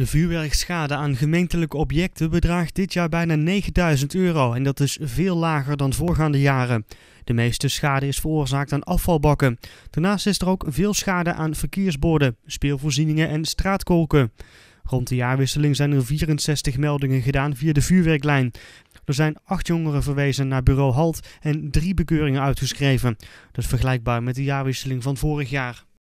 De vuurwerkschade aan gemeentelijke objecten bedraagt dit jaar bijna 9000 euro en dat is veel lager dan voorgaande jaren. De meeste schade is veroorzaakt aan afvalbakken. Daarnaast is er ook veel schade aan verkeersborden, speelvoorzieningen en straatkolken. Rond de jaarwisseling zijn er 64 meldingen gedaan via de vuurwerklijn. Er zijn acht jongeren verwezen naar bureau Halt en drie bekeuringen uitgeschreven. Dat is vergelijkbaar met de jaarwisseling van vorig jaar.